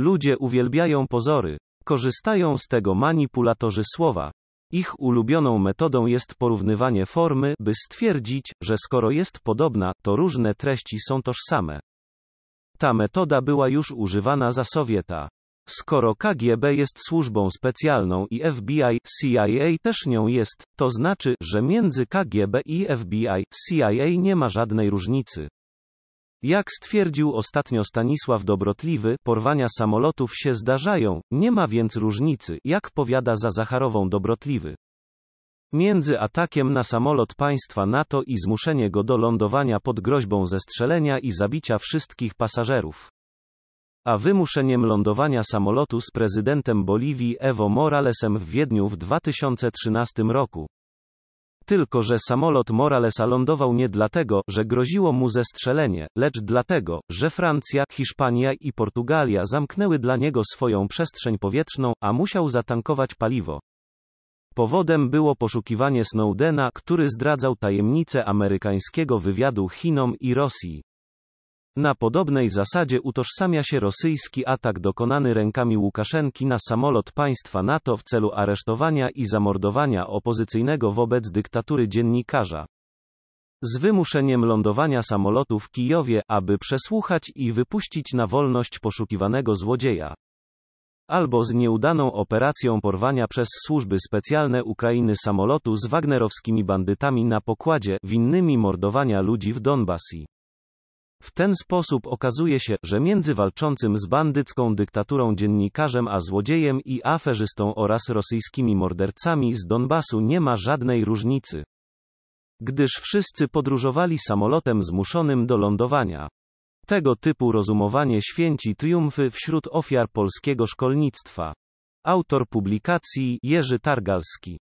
Ludzie uwielbiają pozory, korzystają z tego manipulatorzy słowa. Ich ulubioną metodą jest porównywanie formy, by stwierdzić, że skoro jest podobna, to różne treści są tożsame. Ta metoda była już używana za Sowieta. Skoro KGB jest służbą specjalną i FBI, CIA też nią jest, to znaczy, że między KGB i FBI, CIA nie ma żadnej różnicy. Jak stwierdził ostatnio Stanisław Dobrotliwy, porwania samolotów się zdarzają, nie ma więc różnicy, jak powiada za Zacharową Dobrotliwy. Między atakiem na samolot państwa NATO i zmuszenie go do lądowania pod groźbą zestrzelenia i zabicia wszystkich pasażerów. A wymuszeniem lądowania samolotu z prezydentem Boliwii Evo Moralesem w Wiedniu w 2013 roku. Tylko, że samolot Moralesa lądował nie dlatego, że groziło mu zestrzelenie, lecz dlatego, że Francja, Hiszpania i Portugalia zamknęły dla niego swoją przestrzeń powietrzną, a musiał zatankować paliwo. Powodem było poszukiwanie Snowdena, który zdradzał tajemnice amerykańskiego wywiadu Chinom i Rosji. Na podobnej zasadzie utożsamia się rosyjski atak dokonany rękami Łukaszenki na samolot państwa NATO w celu aresztowania i zamordowania opozycyjnego wobec dyktatury dziennikarza. Z wymuszeniem lądowania samolotu w Kijowie, aby przesłuchać i wypuścić na wolność poszukiwanego złodzieja. Albo z nieudaną operacją porwania przez służby specjalne Ukrainy samolotu z wagnerowskimi bandytami na pokładzie, winnymi mordowania ludzi w Donbasie. W ten sposób okazuje się, że między walczącym z bandycką dyktaturą dziennikarzem a złodziejem i aferzystą oraz rosyjskimi mordercami z Donbasu nie ma żadnej różnicy. Gdyż wszyscy podróżowali samolotem zmuszonym do lądowania. Tego typu rozumowanie święci triumfy wśród ofiar polskiego szkolnictwa. Autor publikacji Jerzy Targalski